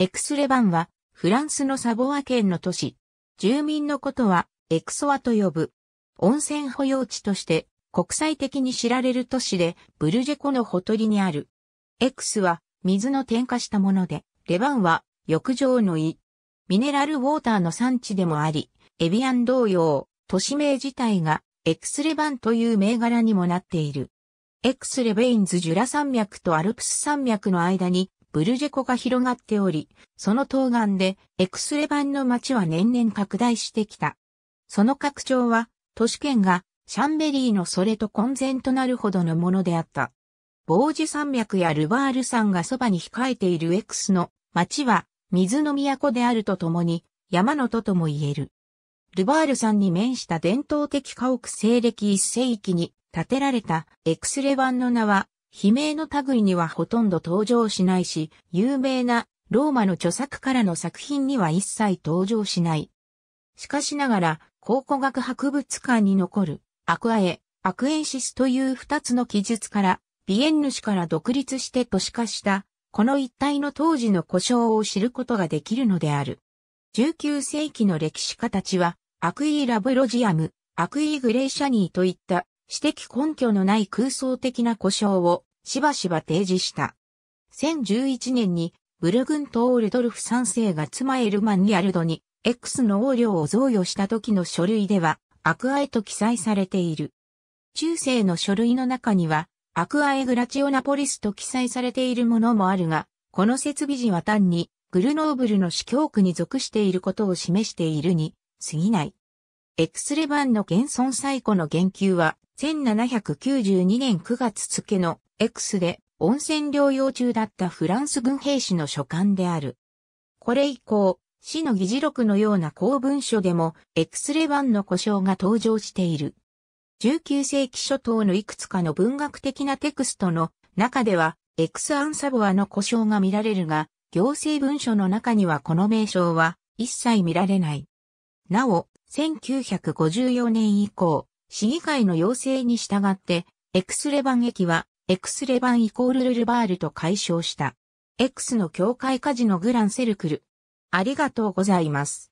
エクスレバンは、フランスのサボア県の都市。住民のことは、エクソワと呼ぶ。温泉保養地として、国際的に知られる都市で、ブルジェコのほとりにある。エクスは、水の添加したもので、レバンは、浴場の胃。ミネラルウォーターの産地でもあり、エビアン同様、都市名自体が、エクスレバンという銘柄にもなっている。エクスレベインズジュラ山脈とアルプス山脈の間にブルジェコが広がっており、その東岸でエクスレバンの町は年々拡大してきた。その拡張は、都市圏がシャンベリーのそれと混然となるほどのものであった。ボージ山脈やルバール山がそばに控えているエクスの町は水の都であるとともに山の都とも言える。ルバール山に面した伝統的家屋西暦1世紀に建てられたエクスレバンの名は悲鳴の類にはほとんど登場しないし、有名なローマの著作からの作品には一切登場しない。しかしながら、考古学博物館に残る、アクアエ、アクエンシスという二つの記述から、ビエンヌ氏から独立して都市化した、この一帯の当時の故障を知ることができるのである。19世紀の歴史家たちは、アクイー・ラブロジアム、アクイー・グレイシャニーといった私的根拠のない空想的な故障をしばしば提示した。1011年にブルグント・オールドルフ3世が妻エルマン・リアルドに X の横領を贈与した時の書類ではアクアエと記載されている。中世の書類の中にはアクアエ・グラチオナポリスと記載されているものもあるが、この設備時は単にグルノーブルの司教区に属していることを示しているに過ぎない。エクスレバンの現存最古の言及は、1792年9月付のエクスで温泉療養中だったフランス軍兵士の書簡である。これ以降、市の議事録のような公文書でもエクスレバンの故障が登場している。19世紀初頭のいくつかの文学的なテクストの中では、エクスアンサボアの故障が見られるが、行政文書の中にはこの名称は一切見られない。なお、1954年以降、市議会の要請に従って、エクスレバン駅は、エクスレバンイコールルルバールと解消した。X の境界火事のグランセルクル。ありがとうございます。